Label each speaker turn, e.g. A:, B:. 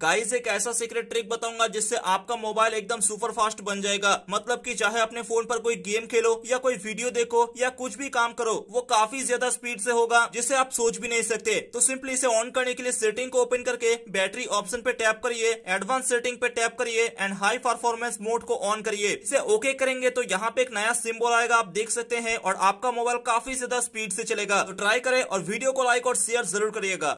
A: guys एक ऐसा secret trick बताऊंगा जिससे आपका मोबाइल एकदम सुपर फास्ट बन जाएगा मतलब कि चाहे अपने फोन पर कोई गेम खेलो या कोई वीडियो देखो या कुछ भी काम करो वो काफी ज्यादा स्पीड से होगा जिसे आप सोच भी नहीं सकते तो सिंपली इसे ऑन करने के लिए सेटिंग को ओपन करके बैटरी ऑप्शन पे टैप करिए एडवांस सेटिंग पे टैप करिए एंड हाई परफॉर्मेंस मोड को ऑन करिए इसे ओके करेंगे तो यहाँ पे एक नया सिम्बॉल आएगा आप देख सकते हैं और आपका मोबाइल काफी ज्यादा स्पीड से चलेगा तो ट्राई करे और वीडियो को लाइक और शेयर जरूर करिएगा